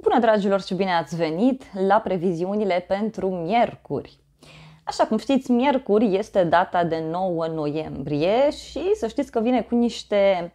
Bună dragilor și bine ați venit la previziunile pentru miercuri. Așa cum știți, miercuri este data de 9 noiembrie și să știți că vine cu niște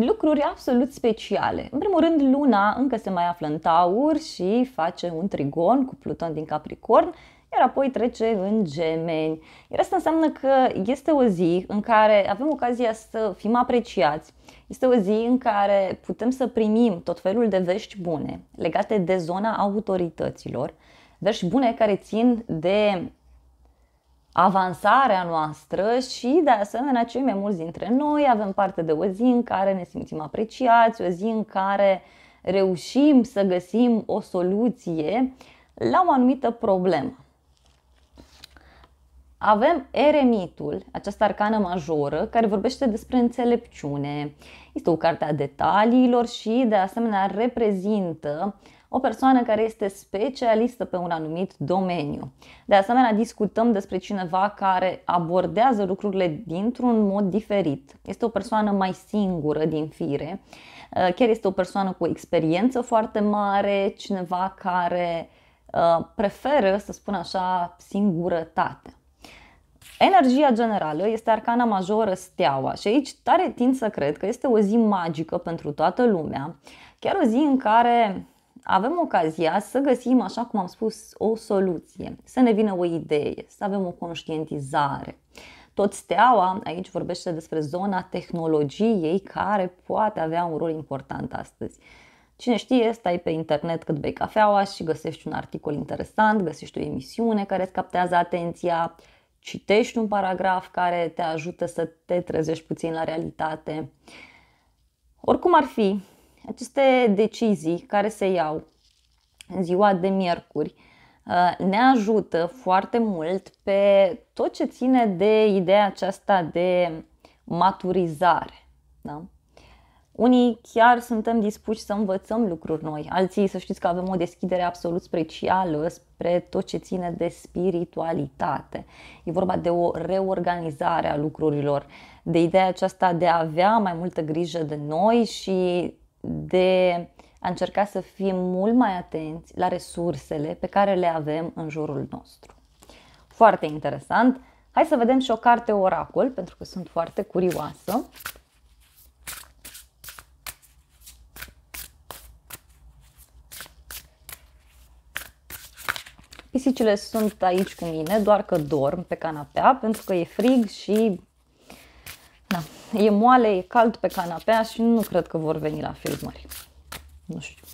lucruri absolut speciale. În primul rând, luna încă se mai află în taur și face un trigon cu Pluton din Capricorn, iar apoi trece în gemeni. Iar asta înseamnă că este o zi în care avem ocazia să fim apreciați, este o zi în care putem să primim tot felul de vești bune legate de zona autorităților, vești bune care țin de avansarea noastră și de asemenea cei mai mulți dintre noi avem parte de o zi în care ne simțim apreciați, o zi în care reușim să găsim o soluție la o anumită problemă avem Eremitul, această arcană majoră, care vorbește despre înțelepciune. Este o carte a detaliilor și, de asemenea, reprezintă o persoană care este specialistă pe un anumit domeniu. De asemenea, discutăm despre cineva care abordează lucrurile dintr-un mod diferit. Este o persoană mai singură din fire, uh, chiar este o persoană cu o experiență foarte mare, cineva care uh, preferă, să spun așa, singurătate. Energia generală este arcana majoră steaua și aici tare tind să cred că este o zi magică pentru toată lumea, chiar o zi în care avem ocazia să găsim, așa cum am spus, o soluție, să ne vină o idee, să avem o conștientizare. Tot steaua aici vorbește despre zona tehnologiei care poate avea un rol important astăzi. Cine știe, stai pe internet cât bei cafeaua și găsești un articol interesant, găsești o emisiune care îți captează atenția, citești un paragraf care te ajută să te trezești puțin la realitate. Oricum ar fi, aceste decizii care se iau în ziua de miercuri uh, ne ajută foarte mult pe tot ce ține de ideea aceasta de maturizare. Da? Unii chiar suntem dispuși să învățăm lucruri noi, alții să știți că avem o deschidere absolut specială spre tot ce ține de spiritualitate. E vorba de o reorganizare a lucrurilor, de ideea aceasta de a avea mai multă grijă de noi și de a încerca să fim mult mai atenți la resursele pe care le avem în jurul nostru. Foarte interesant! Hai să vedem și o carte oracol, pentru că sunt foarte curioasă. Pisicile sunt aici cu mine, doar că dorm pe canapea pentru că e frig și da, e moale, e cald pe canapea și nu cred că vor veni la filmări. Nu știu.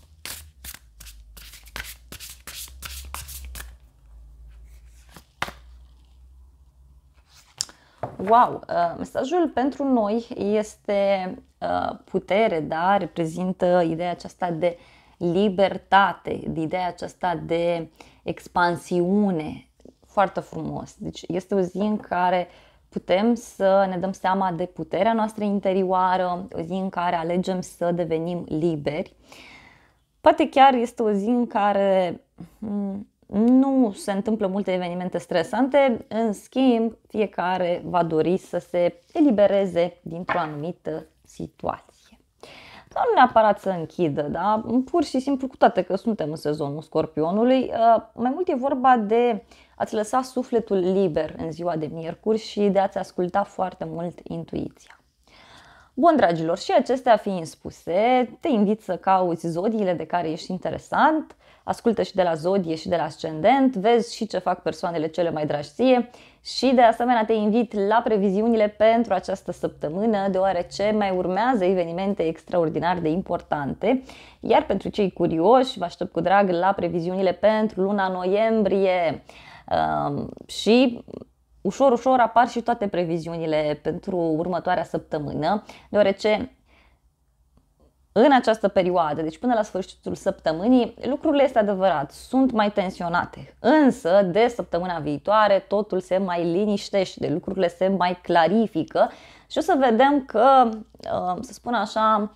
Wow! Uh, mesajul pentru noi este uh, putere, da? Reprezintă ideea aceasta de libertate, de ideea aceasta de expansiune, foarte frumos. Deci este o zi în care putem să ne dăm seama de puterea noastră interioară, o zi în care alegem să devenim liberi. Poate chiar este o zi în care mm, nu se întâmplă multe evenimente stresante, în schimb, fiecare va dori să se elibereze dintr-o anumită situație dar nu neapărat să închidă, da? pur și simplu, cu toate că suntem în sezonul scorpionului, uh, mai mult e vorba de a a-ți lăsa sufletul liber în ziua de miercuri și de a a-ți asculta foarte mult intuiția. Bun, dragilor, și acestea fiind spuse, te invit să cauți zodiile de care ești interesant, ascultă și de la zodie și de la ascendent, vezi și ce fac persoanele cele mai dragi ție și de asemenea te invit la previziunile pentru această săptămână, deoarece mai urmează evenimente extraordinar de importante. Iar pentru cei curioși, vă aștept cu drag la previziunile pentru luna noiembrie um, și ușor, ușor apar și toate previziunile pentru următoarea săptămână, deoarece în această perioadă, deci până la sfârșitul săptămânii, lucrurile este adevărat, sunt mai tensionate. Însă, de săptămâna viitoare, totul se mai liniștește, lucrurile se mai clarifică și o să vedem că, uh, să spun așa,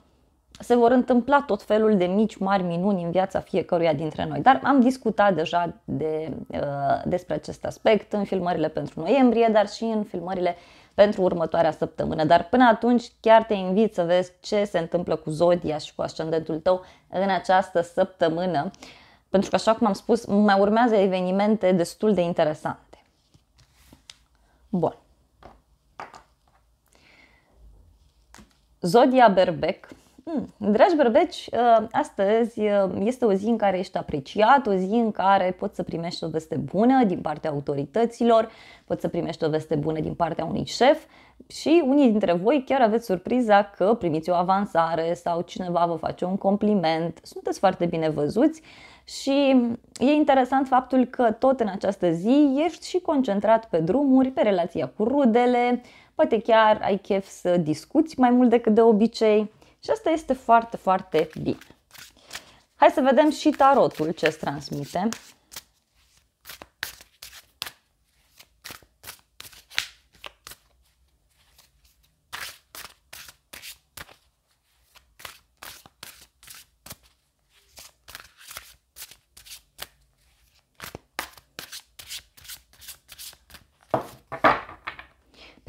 se vor întâmpla tot felul de mici, mari minuni în viața fiecăruia dintre noi. Dar am discutat deja de, uh, despre acest aspect în filmările pentru noiembrie, dar și în filmările pentru următoarea săptămână. Dar până atunci chiar te invit să vezi ce se întâmplă cu zodia și cu ascendentul tău în această săptămână, pentru că, așa cum am spus, mai urmează evenimente destul de interesante. Bun. Zodia Berbec Hmm. Dragi bărbeci, uh, astăzi uh, este o zi în care ești apreciat, o zi în care poți să primești o veste bună din partea autorităților, poți să primești o veste bună din partea unui șef și unii dintre voi chiar aveți surpriza că primiți o avansare sau cineva vă face un compliment, sunteți foarte bine văzuți și e interesant faptul că tot în această zi ești și concentrat pe drumuri, pe relația cu rudele, poate chiar ai chef să discuți mai mult decât de obicei și asta este foarte, foarte bine. Hai să vedem și tarotul ce îți transmite.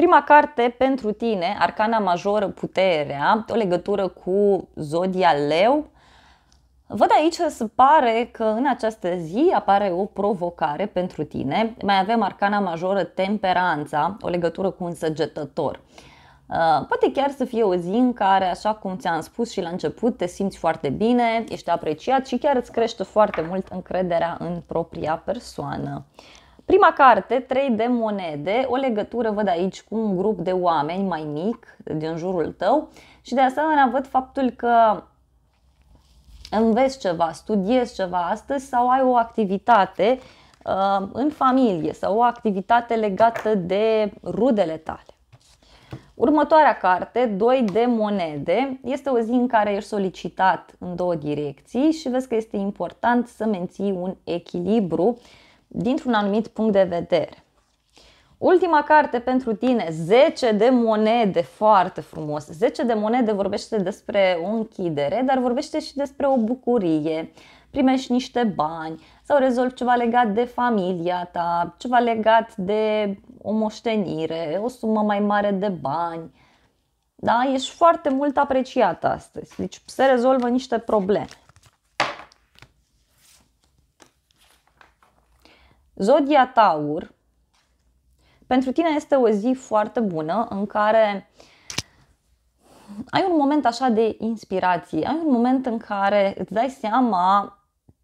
Prima carte pentru tine, Arcana Majoră, Puterea, o legătură cu Zodia Leu. Văd aici să pare că în această zi apare o provocare pentru tine. Mai avem Arcana Majoră, Temperanța, o legătură cu un săgetător. Uh, poate chiar să fie o zi în care, așa cum ți-am spus și la început, te simți foarte bine, ești apreciat și chiar îți crește foarte mult încrederea în propria persoană. Prima carte, 3 de monede, o legătură văd aici cu un grup de oameni mai mic din jurul tău și de asemenea văd faptul că înveți ceva, studiezi ceva astăzi sau ai o activitate uh, în familie sau o activitate legată de rudele tale. Următoarea carte, 2 de monede, este o zi în care ești solicitat în două direcții și vezi că este important să menții un echilibru uh, dintr-un anumit punct de vedere. Ultima carte pentru tine, 10 de monede, foarte frumos. 10 de monede vorbește despre o închidere, dar vorbește și despre o bucurie. Primești niște bani sau rezolvi ceva legat de familia ta, ceva legat de o moștenire, o sumă mai mare de bani. Da, ești foarte mult apreciat astăzi. Deci se rezolvă niște probleme. Zodia Taur, pentru tine este o zi foarte bună în care ai un moment așa de inspirație, ai un moment în care îți dai seama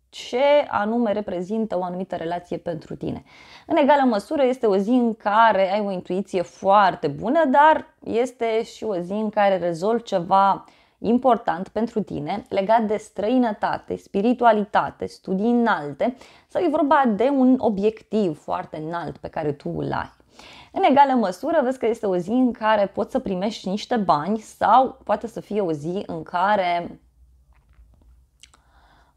ce anume reprezintă o anumită relație pentru tine. În egală măsură este o zi în care ai o intuiție foarte bună, dar este și o zi în care rezolvi ceva important pentru tine legat de străinătate, spiritualitate, studii înalte sau e vorba de un obiectiv foarte înalt pe care tu îl ai. În egală măsură, vezi că este o zi în care poți să primești niște bani sau poate să fie o zi în care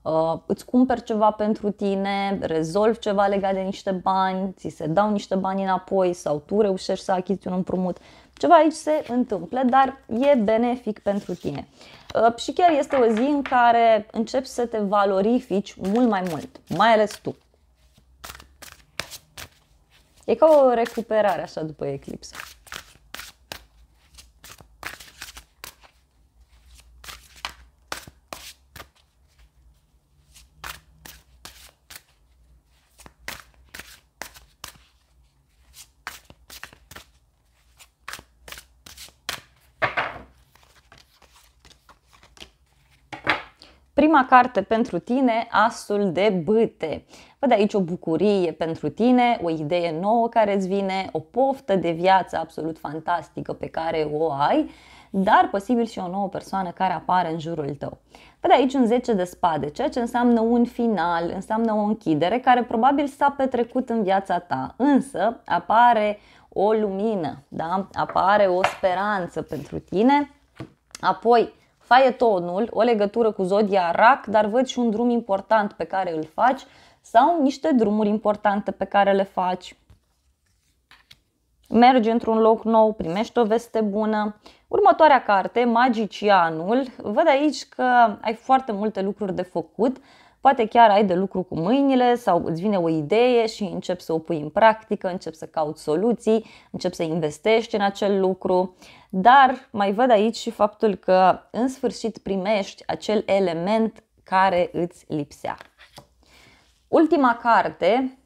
uh, îți cumperi ceva pentru tine, rezolvi ceva legat de niște bani, ți se dau niște bani înapoi sau tu reușești să achizi un împrumut. Ceva aici se întâmplă, dar e benefic pentru tine. Uh, și chiar este o zi în care începi să te valorifici mult mai mult, mai ales tu. E ca o recuperare așa după eclipsă. prima carte pentru tine, Asul de bâte. Văd aici o bucurie pentru tine, o idee nouă care îți vine, o poftă de viață absolut fantastică pe care o ai, dar posibil și o nouă persoană care apare în jurul tău. Văd aici un 10 de spade, ceea ce înseamnă un final, înseamnă o închidere care probabil s-a petrecut în viața ta, însă apare o lumină, da? apare o speranță pentru tine. Apoi, faietonul, o legătură cu zodia rac, dar văd și un drum important pe care îl faci sau niște drumuri importante pe care le faci. Mergi într-un loc nou, primești o veste bună. Următoarea carte, Magicianul, văd aici că ai foarte multe lucruri de făcut, Poate chiar ai de lucru cu mâinile sau îți vine o idee și începi să o pui în practică, începi să cauți soluții, începi să investești în acel lucru dar mai văd aici și faptul că în sfârșit primești acel element care îți lipsea. Ultima carte,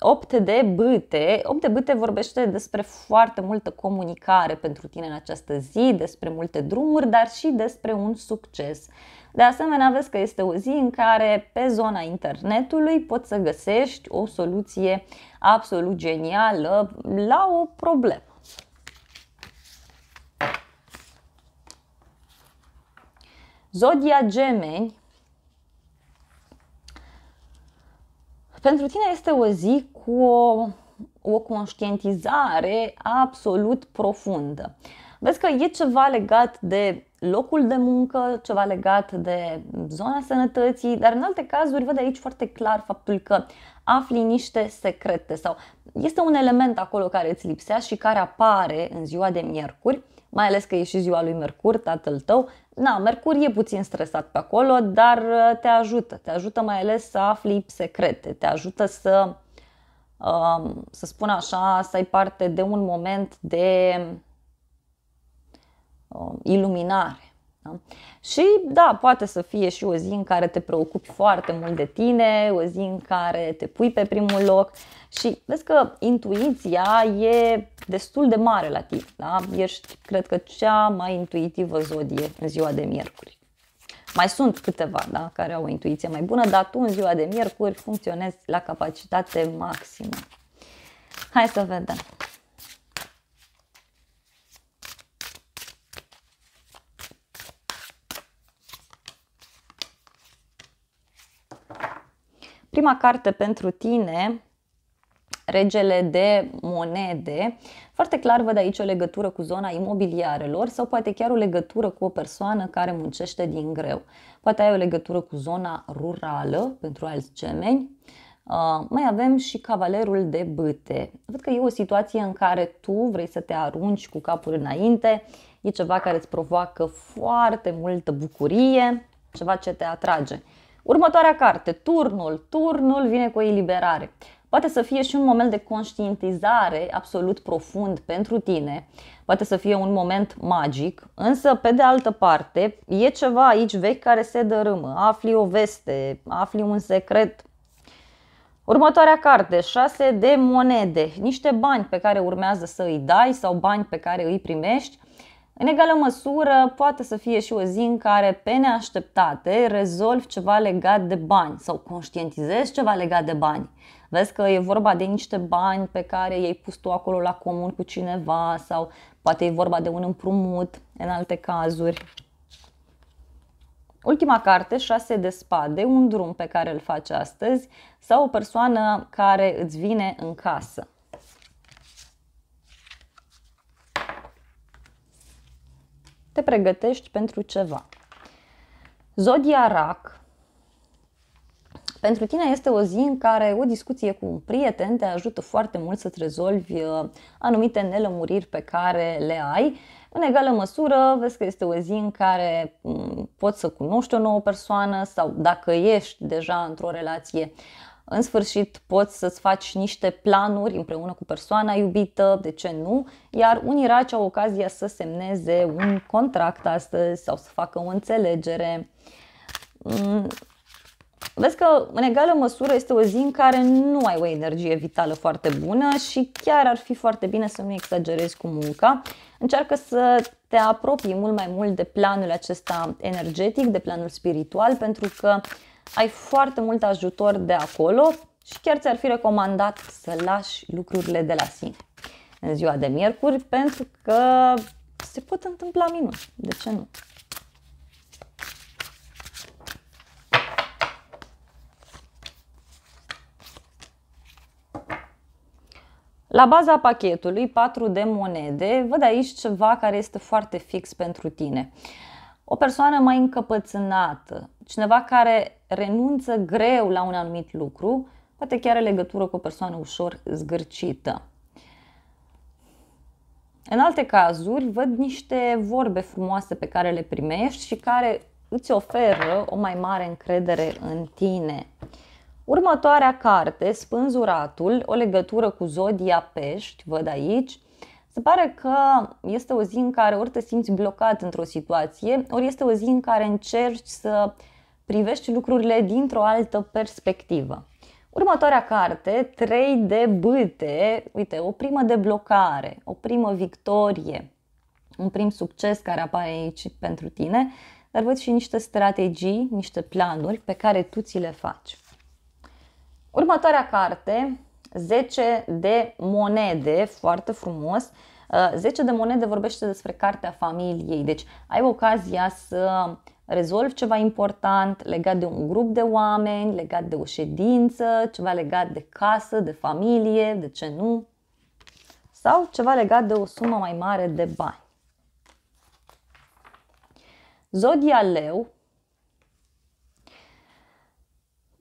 8 uh, de bâte. 8 de bâte vorbește despre foarte multă comunicare pentru tine în această zi, despre multe drumuri, dar și despre un succes. De asemenea, vezi că este o zi în care pe zona internetului poți să găsești o soluție absolut genială la o problemă. Zodia Gemeni, pentru tine este o zi cu o, o conștientizare absolut profundă. Vezi că e ceva legat de locul de muncă, ceva legat de zona sănătății, dar în alte cazuri văd aici foarte clar faptul că afli niște secrete sau este un element acolo care îți lipsea și care apare în ziua de miercuri mai ales că e și ziua lui Mercur, tatăl tău. Na, Mercur e puțin stresat pe acolo, dar uh, te ajută. Te ajută mai ales să afli secrete, te ajută să, um, să spun așa, să ai parte de un moment de um, iluminare. Da? Și da, poate să fie și o zi în care te preocupi foarte mult de tine, o zi în care te pui pe primul loc, și vezi că intuiția e destul de mare la tine, da? Ești, cred că, cea mai intuitivă zodie în ziua de miercuri. Mai sunt câteva da, care au o intuiție mai bună, dar tu în ziua de miercuri funcționezi la capacitate maximă. Hai să vedem. Prima carte pentru tine regele de monede. Foarte clar văd aici o legătură cu zona imobiliarelor sau poate chiar o legătură cu o persoană care muncește din greu. Poate ai o legătură cu zona rurală pentru alți gemeni. Uh, mai avem și cavalerul de bâte. Văd că e o situație în care tu vrei să te arunci cu capul înainte, e ceva care îți provoacă foarte multă bucurie, ceva ce te atrage. Următoarea carte, turnul. Turnul vine cu o eliberare. Poate să fie și un moment de conștientizare absolut profund pentru tine, poate să fie un moment magic, însă, pe de altă parte, e ceva aici vechi care se dărâmă. Afli o veste, afli un secret. Următoarea carte, 6 de monede, niște bani pe care urmează să îi dai sau bani pe care îi primești. În egală măsură, poate să fie și o zi în care, pe neașteptate, rezolvi ceva legat de bani sau conștientizezi ceva legat de bani. Vezi că e vorba de niște bani pe care i-ai pus tu acolo la comun cu cineva sau poate e vorba de un împrumut în alte cazuri. Ultima carte, 6 de spade, un drum pe care îl faci astăzi sau o persoană care îți vine în casă. Te pregătești pentru ceva. Zodia Rac pentru tine este o zi în care o discuție cu un prieten te ajută foarte mult să-ți rezolvi uh, anumite nelămuriri pe care le ai. În egală măsură, vezi că este o zi în care mm, poți să cunoști o nouă persoană sau dacă ești deja într-o relație, în sfârșit poți să-ți faci niște planuri împreună cu persoana iubită, de ce nu, iar unii raci au ocazia să semneze un contract astăzi sau să facă o înțelegere. Mm, Vezi că, în egală măsură, este o zi în care nu ai o energie vitală foarte bună și chiar ar fi foarte bine să nu exagerezi cu munca. Încearcă să te apropii mult mai mult de planul acesta energetic, de planul spiritual, pentru că ai foarte mult ajutor de acolo și chiar ți-ar fi recomandat să lași lucrurile de la sine în ziua de miercuri, pentru că se pot întâmpla minuni. De ce nu? La baza pachetului, 4 de monede, văd aici ceva care este foarte fix pentru tine. O persoană mai încăpățânată, cineva care renunță greu la un anumit lucru, poate chiar are legătură cu o persoană ușor zgârcită. În alte cazuri, văd niște vorbe frumoase pe care le primești și care îți oferă o mai mare încredere în tine. Următoarea carte, Spânzuratul, o legătură cu zodia pești, văd aici, se pare că este o zi în care ori te simți blocat într-o situație, ori este o zi în care încerci să privești lucrurile dintr-o altă perspectivă. Următoarea carte, 3 de bâte, uite, o primă deblocare, o primă victorie, un prim succes care apare aici pentru tine, dar văd și niște strategii, niște planuri pe care tu ți le faci. Următoarea carte, 10 de monede, foarte frumos. 10 uh, de monede vorbește despre cartea familiei, deci ai ocazia să rezolvi ceva important legat de un grup de oameni, legat de o ședință, ceva legat de casă, de familie, de ce nu, sau ceva legat de o sumă mai mare de bani. Zodia Leu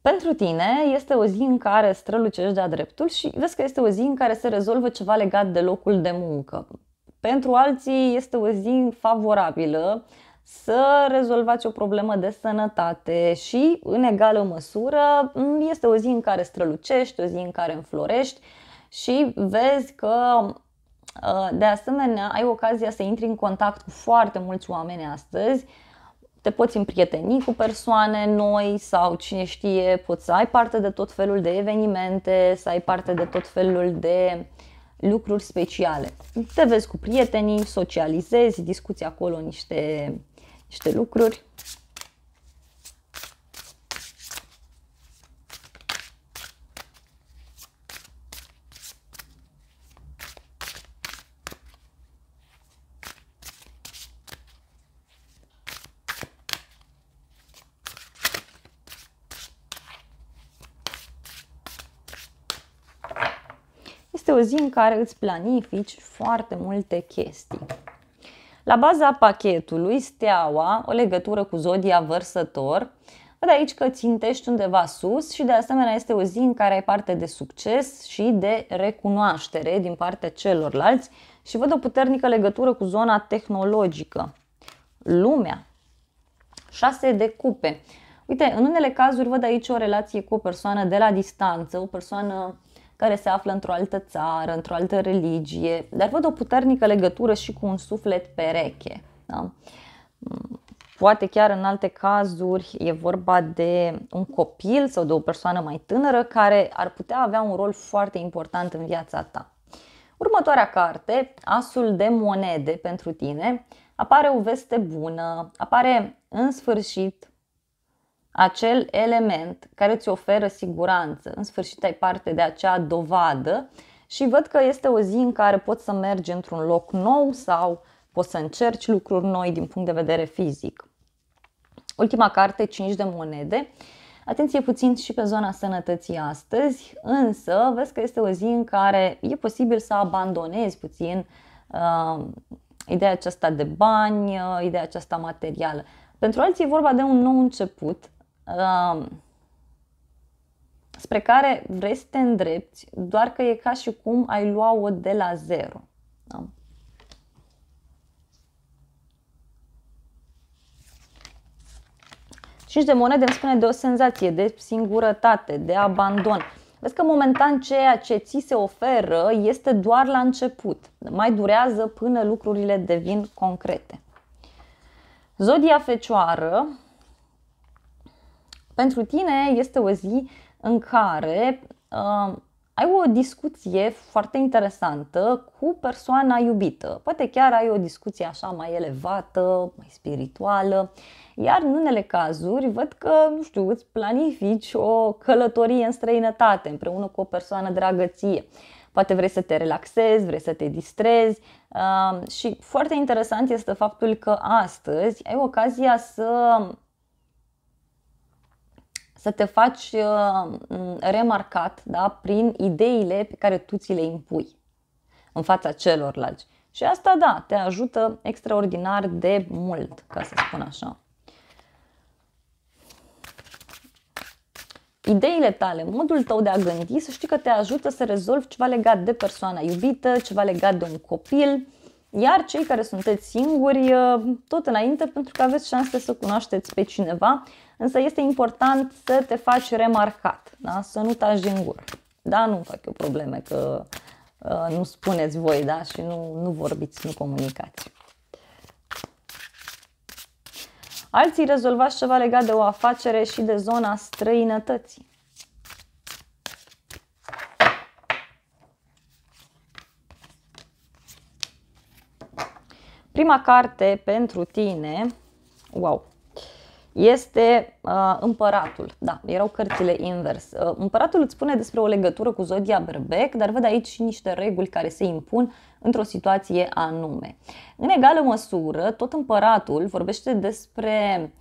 Pentru tine este o zi în care strălucești de-a dreptul și vezi că este o zi în care se rezolvă ceva legat de locul de muncă. Pentru alții este o zi favorabilă să rezolvați o problemă de sănătate și, în egală măsură, este o zi în care strălucești, o zi în care înflorești și vezi că uh, de asemenea, ai ocazia să intri în contact cu foarte mulți oameni astăzi te poți împrieteni cu persoane noi sau cine știe, poți să ai parte de tot felul de evenimente, să ai parte de tot felul de lucruri speciale. Te vezi cu prietenii, socializezi, discuți acolo niște, niște lucruri este o zi în care îți planifici foarte multe chestii. La baza pachetului, steaua, o legătură cu zodia vărsător, văd aici că țintești undeva sus și de asemenea este o zi în care ai parte de succes și de recunoaștere din partea celorlalți și văd o puternică legătură cu zona tehnologică. Lumea. 6 de cupe. Uite, în unele cazuri văd aici o relație cu o persoană de la distanță, o persoană care se află într-o altă țară, într-o altă religie, dar văd o puternică legătură și cu un suflet pereche. Da? Mm, poate chiar în alte cazuri e vorba de un copil sau de o persoană mai tânără care ar putea avea un rol foarte important în viața ta. Următoarea carte, Asul de monede pentru tine, apare o veste bună, apare în sfârșit acel element care îți oferă siguranță. În sfârșit ai parte de acea dovadă și văd că este o zi în care poți să mergi într-un loc nou sau poți să încerci lucruri noi din punct de vedere fizic. Ultima carte, 5 de monede. Atenție puțin și pe zona sănătății astăzi, însă vezi că este o zi în care e posibil să abandonezi puțin uh, ideea aceasta de bani, uh, ideea aceasta materială. Pentru alții e vorba de un nou început, spre care vrei să te îndrepti, doar că e ca și cum ai lua-o de la zero. Da? Cinci de monede îmi spune de o senzație, de singurătate, de abandon. Vezi că momentan ceea ce ți se oferă este doar la început. Mai durează până lucrurile devin concrete. Zodia fecioară, pentru tine este o zi în care uh, ai o discuție foarte interesantă cu persoana iubită. Poate chiar ai o discuție așa mai elevată, mai spirituală. Iar în unele cazuri văd că, nu știu, îți planifici o călătorie în străinătate împreună cu o persoană dragă ție. Poate vrei să te relaxezi, vrei să te distrezi uh, și foarte interesant este faptul că astăzi ai ocazia să să te faci uh, remarcat da, prin ideile pe care tu ți le impui în fața celorlalți. Și asta, da, te ajută extraordinar de mult, ca să spun așa. Ideile tale, modul tău de a gândi, să știi că te ajută să rezolvi ceva legat de persoana iubită, ceva legat de un copil, iar cei care sunteți singuri, uh, tot înainte, pentru că aveți șanse să cunoașteți pe cineva Însă este important să te faci remarcat, da? să nu tași din gură. Da, nu fac eu probleme că uh, nu spuneți voi, da, și nu, nu vorbiți, nu comunicați. Alții rezolvați ceva legat de o afacere și de zona străinătății. Prima carte pentru tine, wow, este uh, împăratul. Da, erau cărțile invers. Uh, împăratul îți spune despre o legătură cu zodia berbec, dar văd aici și niște reguli care se impun într-o situație anume. În egală măsură, tot împăratul vorbește despre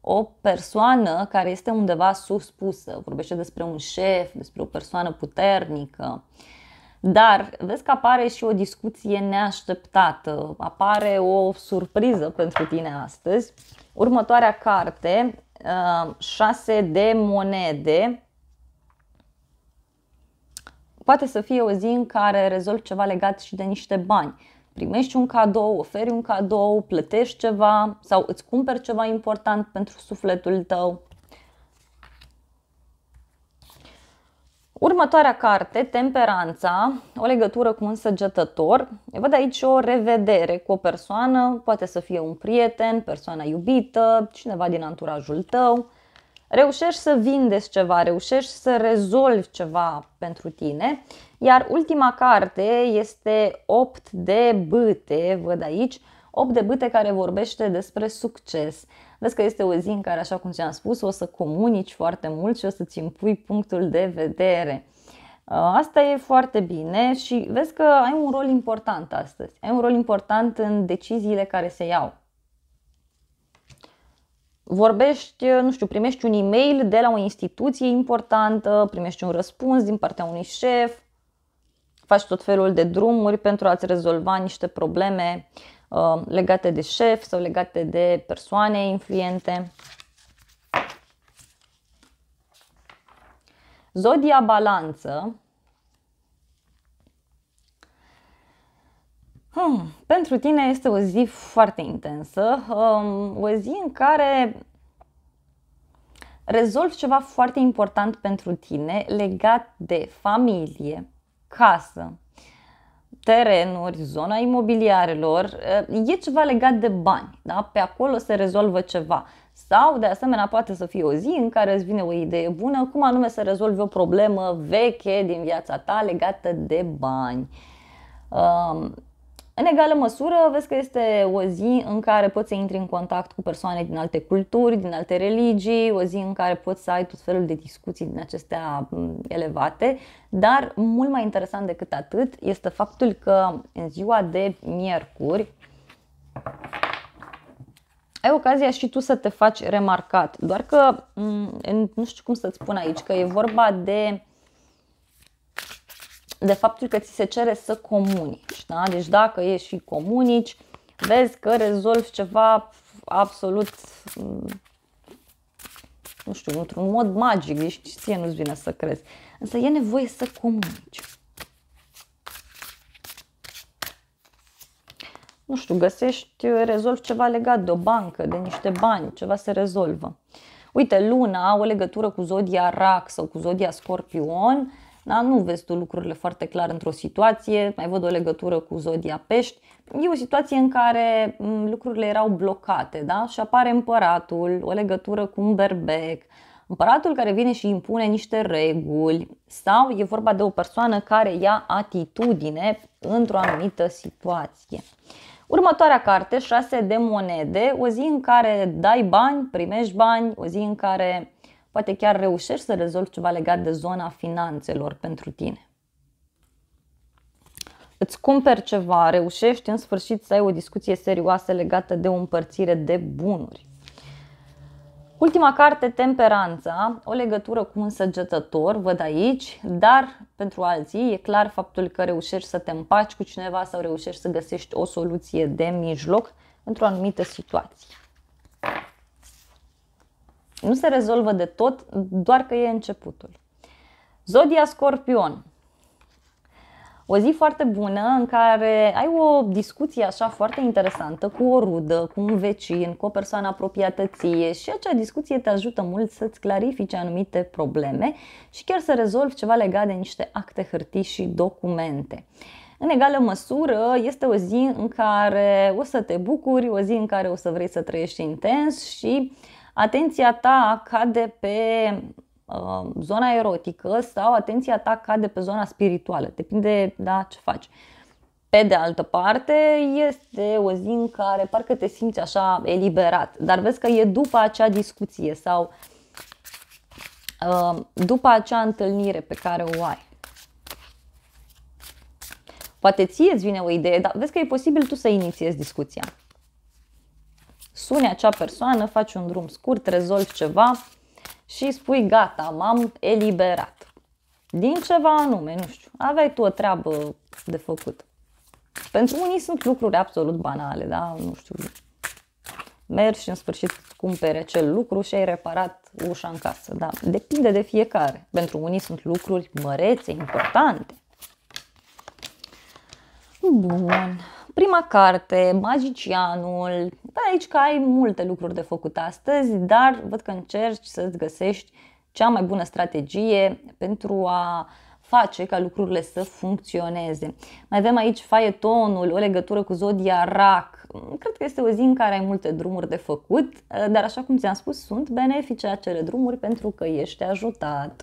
o persoană care este undeva suspusă, vorbește despre un șef, despre o persoană puternică. Uh, dar vezi că apare și o discuție neașteptată, apare o surpriză pentru tine astăzi. Următoarea carte, 6 uh, de monede, poate să fie o zi în care rezolvi ceva legat și de niște bani. Primești un cadou, oferi un cadou, plătești ceva sau îți cumperi ceva important pentru sufletul tău. Următoarea carte, Temperanța, o legătură cu un săgetător. Văd aici o revedere cu o persoană, poate să fie un prieten, persoana iubită, cineva din anturajul tău. Reușești să vindeți ceva, reușești să rezolvi ceva pentru tine. Iar ultima carte este 8 de băte. văd aici, 8 de bâte care vorbește despre succes. Vezi că este o zi în care, așa cum ți-am spus, o să comunici foarte mult și o să-ți impui punctul de vedere. Uh, asta e foarte bine și vezi că ai un rol important astăzi. Ai un rol important în deciziile care se iau. Vorbești, uh, nu știu, primești un e-mail de la o instituție importantă, primești un răspuns din partea unui șef, faci tot felul de drumuri pentru a-ți rezolva niște probleme. Uh, legate de șef sau legate de persoane influente. Zodia balanță. Hmm, pentru tine este o zi foarte intensă, um, o zi în care rezolvi ceva foarte important pentru tine legat de familie, casă, terenuri, zona imobiliarelor, eh, e ceva legat de bani. Da? Pe acolo se rezolvă ceva. Sau, de asemenea, poate să fie o zi în care îți vine o idee bună, cum anume să rezolvi o problemă veche din viața ta legată de bani. În egală măsură, vezi că este o zi în care poți să intri în contact cu persoane din alte culturi, din alte religii, o zi în care poți să ai tot felul de discuții din acestea mm, elevate, dar mult mai interesant decât atât este faptul că în ziua de miercuri ai ocazia și tu să te faci remarcat, doar că mm, nu știu cum să-ți spun aici, că e vorba de de faptul că ți se cere să comunici. Da? Deci dacă ești și comunici, vezi că rezolvi ceva absolut, mm, nu știu, într-un mod magic, deci ție nu-ți vine să crezi. Însă e nevoie să comunici. nu știu, găsești, rezolvi ceva legat de o bancă, de niște bani, ceva se rezolvă. Uite, luna, o legătură cu zodia rac sau cu zodia scorpion, da? nu vezi tu lucrurile foarte clar într-o situație, mai văd o legătură cu zodia pești. E o situație în care mm, lucrurile erau blocate da? și apare împăratul, o legătură cu un berbec, împăratul care vine și impune niște reguli sau e vorba de o persoană care ia atitudine într-o anumită situație. Următoarea carte, șase de monede, o zi în care dai bani, primești bani, o zi în care poate chiar reușești să rezolvi ceva legat de zona finanțelor pentru tine. Îți cumperi ceva, reușești în sfârșit să ai o discuție serioasă legată de o împărțire de bunuri. Ultima carte, Temperanța, o legătură cu un săgetător, văd aici, dar pentru alții e clar faptul că reușești să te împaci cu cineva sau reușești să găsești o soluție de mijloc într-o anumită situație. Nu se rezolvă de tot, doar că e începutul. Zodia Scorpion. O zi foarte bună în care ai o discuție așa foarte interesantă cu o rudă, cu un vecin, cu o persoană apropiată ție și acea discuție te ajută mult să-ți clarifice anumite probleme și chiar să rezolvi ceva legat de niște acte, hârtii și documente. În egală măsură, este o zi în care o să te bucuri, o zi în care o să vrei să trăiești intens și uh, atenția ta cade pe uh, zona erotică sau atenția ta cade pe zona spirituală, depinde da, ce faci. Pe de altă parte, este o zi în care parcă te simți așa eliberat, dar vezi că e după acea discuție sau uh, după acea întâlnire pe care o ai. Poate ție îți vine o idee, dar vezi că e posibil tu să inițiezi discuția suni acea persoană, faci un drum scurt, rezolvi ceva și spui gata, m-am eliberat. Din ceva anume, nu știu, aveai tu o treabă de făcut. Pentru unii sunt lucruri absolut banale, da? Nu știu, mergi și în sfârșit cumpere acel lucru și ai reparat ușa în casă. Da, depinde de fiecare. Pentru unii sunt lucruri mărețe, importante. Bun prima carte, Magicianul, da, aici că ai multe lucruri de făcut astăzi, dar văd că încerci să-ți găsești cea mai bună strategie pentru a face ca lucrurile să funcționeze. Mai avem aici faietonul, o legătură cu zodia RAC. Cred că este o zi în care ai multe drumuri de făcut, dar așa cum ți-am spus, sunt benefice acele drumuri pentru că ești ajutat.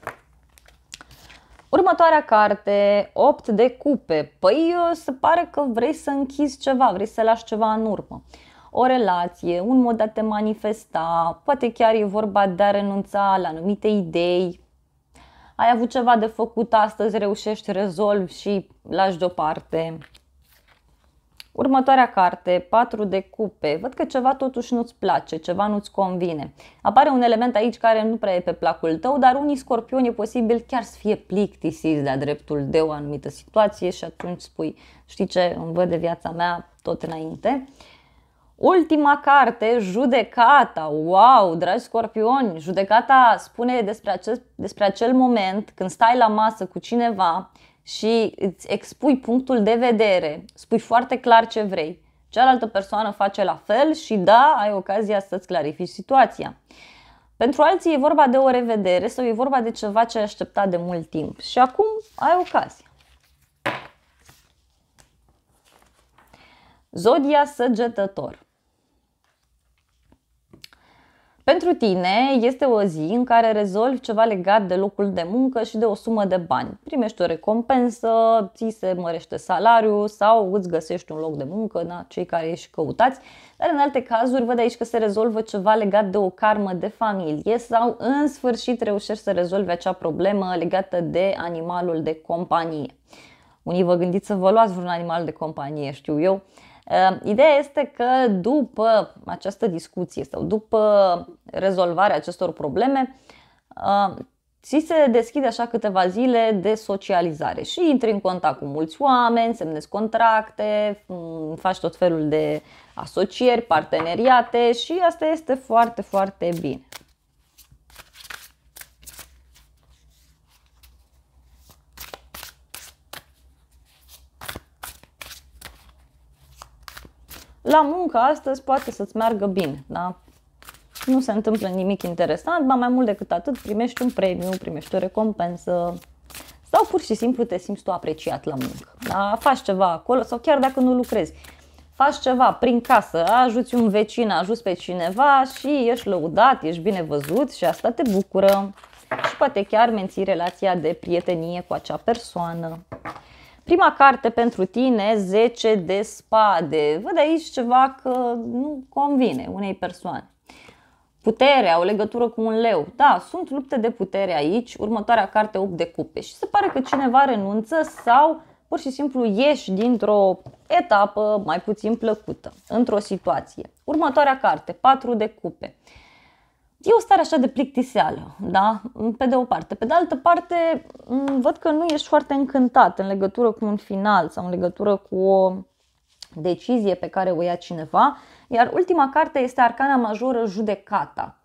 Următoarea carte, 8 de cupe. Păi uh, se pare că vrei să închizi ceva, vrei să lași ceva în urmă. O relație, un mod de a te manifesta, poate chiar e vorba de a renunța la anumite idei. Ai avut ceva de făcut astăzi, reușești, rezolvi și lași deoparte. Următoarea carte, 4 de cupe, văd că ceva totuși nu-ți place, ceva nu-ți convine. Apare un element aici care nu prea e pe placul tău, dar unii scorpioni e posibil chiar să fie plictisiți de-a dreptul de o anumită situație și atunci spui, știi ce, îmi văd de viața mea tot înainte. Ultima carte, Judecata. Wow, dragi scorpioni, Judecata spune despre, acest, despre acel moment când stai la masă cu cineva și îți expui punctul de vedere, spui foarte clar ce vrei. Cealaltă persoană face la fel și da, ai ocazia să-ți clarifici situația. Pentru alții e vorba de o revedere sau e vorba de ceva ce ai așteptat de mult timp și acum ai ocazia. Zodia săgetător pentru tine este o zi în care rezolvi ceva legat de locul de muncă și de o sumă de bani. Primești o recompensă, ți se mărește salariul sau îți găsești un loc de muncă, na, cei care ești căutați. Dar în alte cazuri văd aici că se rezolvă ceva legat de o karmă de familie sau în sfârșit reușești să rezolvi acea problemă legată de animalul de companie. Unii vă gândiți să vă luați vreun animal de companie, știu eu, Ehm, ideea este că după această discuție sau după rezolvarea acestor probleme, ehm, ți se deschide așa câteva zile de socializare și intri în contact cu mulți oameni, semnezi contracte, mm, faci tot felul de asocieri, parteneriate și asta este foarte, foarte bine. la muncă astăzi poate să-ți meargă bine, da? Nu se întâmplă nimic interesant, ba mai mult decât atât primești un premiu, primești o recompensă sau pur și simplu te simți tu apreciat la muncă. Da? Faci ceva acolo sau chiar dacă nu lucrezi, faci ceva prin casă, ajuți un vecin, ajuți pe cineva și ești lăudat, ești bine văzut și asta te bucură și poate chiar menții relația de prietenie cu acea persoană. Prima carte pentru tine, 10 de spade. Văd aici ceva că nu convine unei persoane. Puterea, o legătură cu un leu. Da, sunt lupte de putere aici, următoarea carte 8 de cupe. Și se pare că cineva renunță sau pur și simplu ieși dintr-o etapă mai puțin plăcută, într-o situație. Următoarea carte, 4 de cupe. E o stare așa de plictiseală, da? Pe de o parte. Pe de altă parte, văd că nu ești foarte încântat în legătură cu un final sau în legătură cu o decizie pe care o ia cineva. Iar ultima carte este Arcana Majoră Judecata.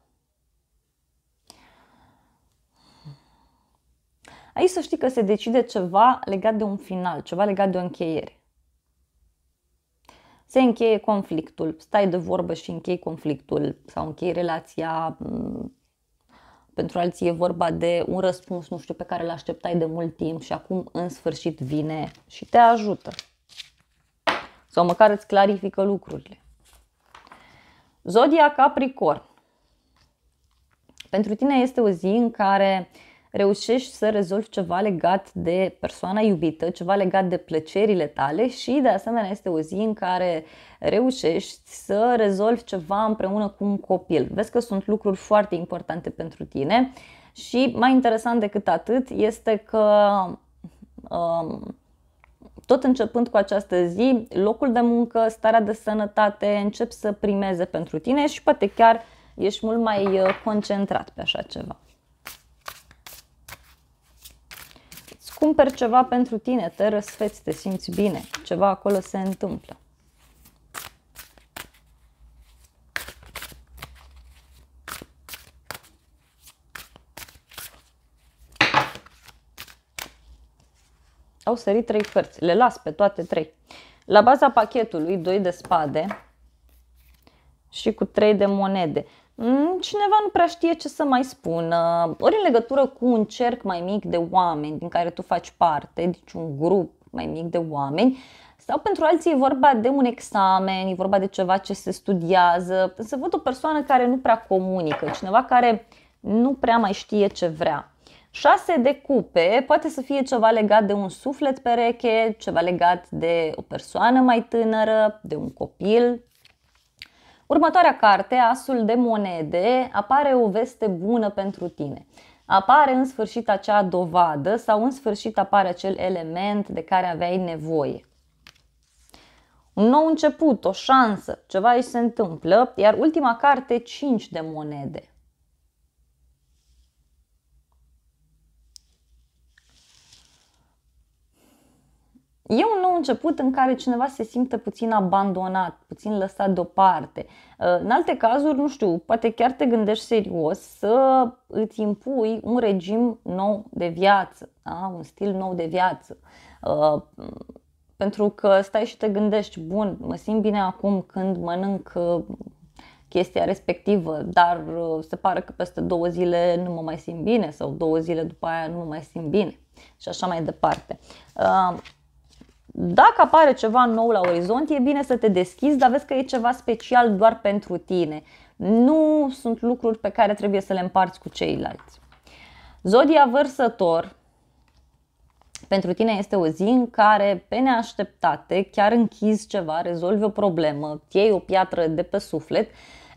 Aici să știi că se decide ceva legat de un final, ceva legat de o încheiere se încheie conflictul, stai de vorbă și închei conflictul sau închei relația. Pentru alții e vorba de un răspuns, nu știu, pe care îl așteptai de mult timp și acum în sfârșit vine și te ajută. Sau măcar îți clarifică lucrurile. Zodia Capricorn. Pentru tine este o zi în care uh, reușești să rezolvi ceva legat de persoana iubită, ceva legat de plăcerile tale și de asemenea este o zi în care reușești să rezolvi ceva împreună cu un copil. Vezi că sunt lucruri foarte importante pentru tine și mai interesant decât atât este că um, tot începând cu această zi, locul de muncă, starea de sănătate încep să primeze pentru tine și poate chiar ești mult mai uh, concentrat pe așa ceva. cumperi ceva pentru tine, te răsfeți, te simți bine, ceva acolo se întâmplă. Au sărit trei cărți, le las pe toate trei. La baza pachetului, doi de spade și cu trei de monede. Mm, cineva nu prea știe ce să mai spună, ori în legătură cu un cerc mai mic de oameni din care tu faci parte, deci un grup mai mic de oameni, sau pentru alții e vorba de un examen, e vorba de ceva ce se studiază, să văd o persoană care nu prea comunică, cineva care nu prea mai știe ce vrea. 6 de cupe poate să fie ceva legat de un suflet pereche, ceva legat de o persoană mai tânără, de un copil, Următoarea carte, Asul de monede, apare o veste bună pentru tine. Apare în sfârșit acea dovadă sau în sfârșit apare acel element de care aveai nevoie. Un nou început, o șansă, ceva îi se întâmplă, iar ultima carte, 5 de monede. E un nou început în care cineva se simte puțin abandonat, puțin lăsat deoparte. Uh, în alte cazuri, nu știu, poate chiar te gândești serios să îți impui un regim nou de viață, da? un stil nou de viață. Uh, pentru că stai și te gândești, bun, mă simt bine acum când mănânc uh, chestia respectivă, dar se pare că peste două zile nu mă mai simt bine sau două zile după aia nu mă mai simt bine și așa mai departe. Dacă apare ceva nou la orizont, e bine să te deschizi, dar vezi că e ceva special doar pentru tine. Nu sunt lucruri pe care trebuie să le împarți cu ceilalți. Zodia vărsător pentru tine este o zi în care, pe neașteptate, chiar închizi ceva, rezolvi o problemă, iei o piatră de pe suflet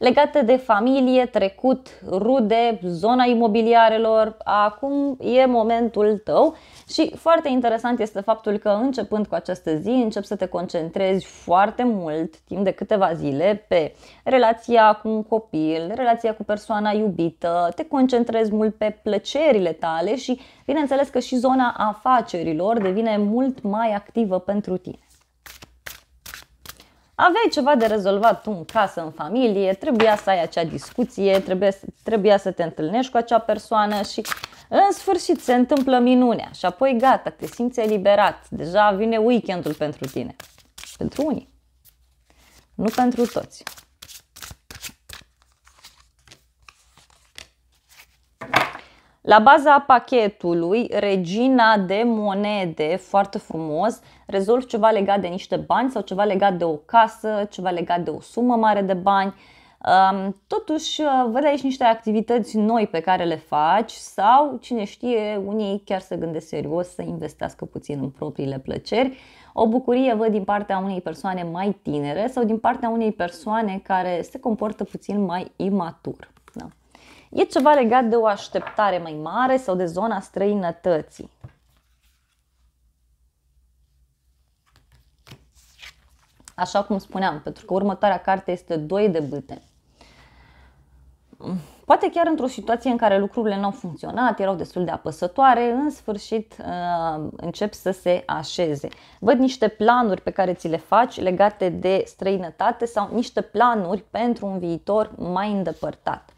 legate de familie, trecut, rude, zona imobiliarelor. Acum e momentul tău și foarte interesant este faptul că începând cu această zi încep să te concentrezi foarte mult, timp de câteva zile, pe relația cu un copil, relația cu persoana iubită, te concentrezi mult pe plăcerile tale și bineînțeles că și zona afacerilor devine mult mai activă pentru tine aveai ceva de rezolvat tu în casă, în familie, trebuia să ai acea discuție, trebuia, trebuia să te întâlnești cu acea persoană și în sfârșit se întâmplă minunea și apoi gata, te simți eliberat, deja vine weekendul pentru tine. Pentru unii, nu pentru toți. La baza pachetului, regina de monede, foarte frumos, rezolv ceva legat de niște bani sau ceva legat de o casă, ceva legat de o sumă mare de bani. Um, totuși, uh, văd aici niște activități noi pe care le faci sau, cine știe, unii chiar se gândesc serios să investească puțin în propriile plăceri. O bucurie văd din partea unei persoane mai tinere sau din partea unei persoane care se comportă puțin mai imatur. E ceva legat de o așteptare mai mare sau de zona străinătății. Așa cum spuneam, pentru că următoarea carte este 2 de bâte. Poate chiar într-o situație în care lucrurile nu au funcționat, erau destul de apăsătoare, în sfârșit uh, încep să se așeze. Văd niște planuri pe care ți le faci legate de străinătate sau niște planuri pentru un viitor mai îndepărtat.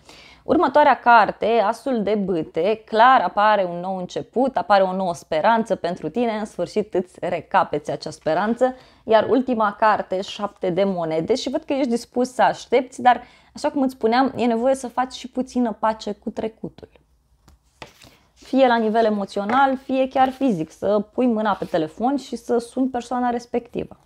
Următoarea carte, Asul de bâte, clar apare un nou început, apare o nouă speranță pentru tine, în sfârșit îți recapeți acea speranță, iar ultima carte, șapte de monede și văd că ești dispus să aștepți, dar așa cum îți spuneam, e nevoie să faci și puțină pace cu trecutul. Fie la nivel emoțional, fie chiar fizic, să pui mâna pe telefon și să suni persoana respectivă.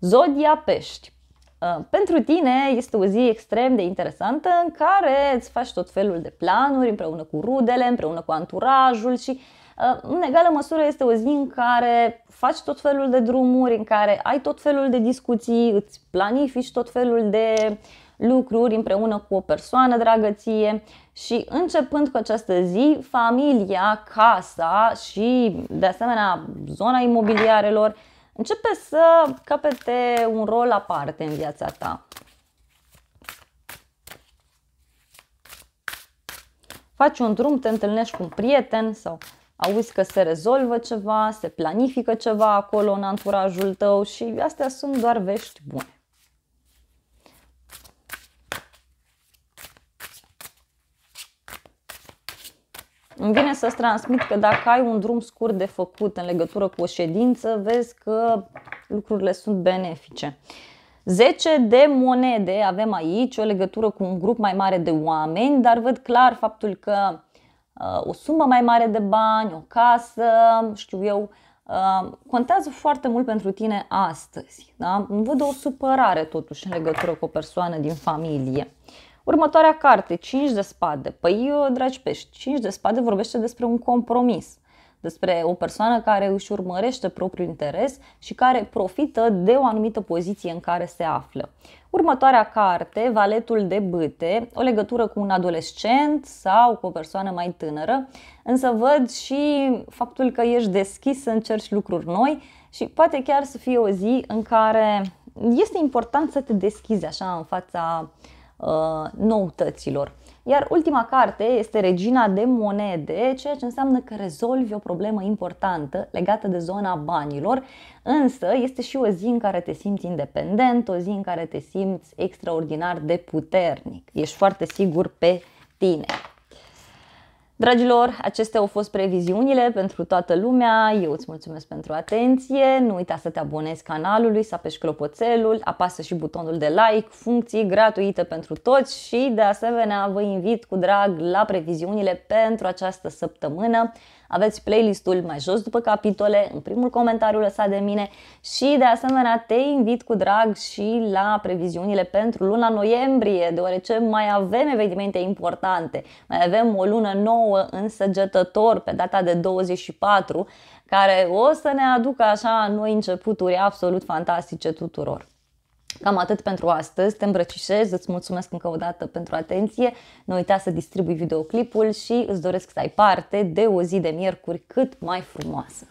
Zodia Pești Uh, pentru tine este o zi extrem de interesantă în care îți faci tot felul de planuri împreună cu rudele, împreună cu anturajul și uh, în egală măsură este o zi în care faci tot felul de drumuri, în care ai tot felul de discuții, îți planifici tot felul de lucruri împreună cu o persoană dragă ție și începând cu această zi, familia, casa și de asemenea zona imobiliarelor începe să capete un rol aparte în viața ta. Faci un drum, te întâlnești cu un prieten sau auzi că se rezolvă ceva, se planifică ceva acolo în anturajul tău și astea sunt doar vești bune. să-ți transmit că dacă ai un drum scurt de făcut în legătură cu o ședință, vezi că lucrurile sunt benefice. 10 de monede avem aici, o legătură cu un grup mai mare de oameni, dar văd clar faptul că uh, o sumă mai mare de bani, o casă, știu eu, uh, contează foarte mult pentru tine astăzi. Da? Îmi văd o supărare totuși în legătură cu o persoană din familie. Următoarea carte, 5 de spade. Păi, uh, dragi pești, 5 de spade vorbește despre un compromis, despre o persoană care își urmărește propriul interes și care profită de o anumită poziție în care se află. Următoarea carte, Valetul de bâte, o legătură cu un adolescent sau cu o persoană mai tânără, însă văd și faptul că ești deschis să încerci lucruri noi și poate chiar să fie o zi în care este important să te deschizi așa în fața uh, Uh, noutăților. Iar ultima carte este Regina de monede, ceea ce înseamnă că rezolvi o problemă importantă legată de zona banilor, însă este și o zi în care te simți independent, o zi în care te simți extraordinar de puternic. Ești foarte sigur pe tine. Dragilor, acestea au fost previziunile pentru toată lumea. Eu îți mulțumesc pentru atenție. Nu uita să te abonezi canalului, să apeși clopoțelul, apasă și butonul de like, funcții gratuite pentru toți și de asemenea vă invit cu drag la previziunile pentru această săptămână. Aveți playlistul mai jos după capitole, în primul comentariu lăsat de mine și de asemenea te invit cu drag și la previziunile pentru luna noiembrie, deoarece mai avem evenimente importante. Mai avem o lună nouă în săgetător pe data de 24, care o să ne aducă așa noi începuturi absolut fantastice tuturor. Cam atât pentru astăzi, te îmbrăcișez, îți mulțumesc încă o dată pentru atenție, nu uita să distribui videoclipul și îți doresc să ai parte de o zi de miercuri cât mai frumoasă.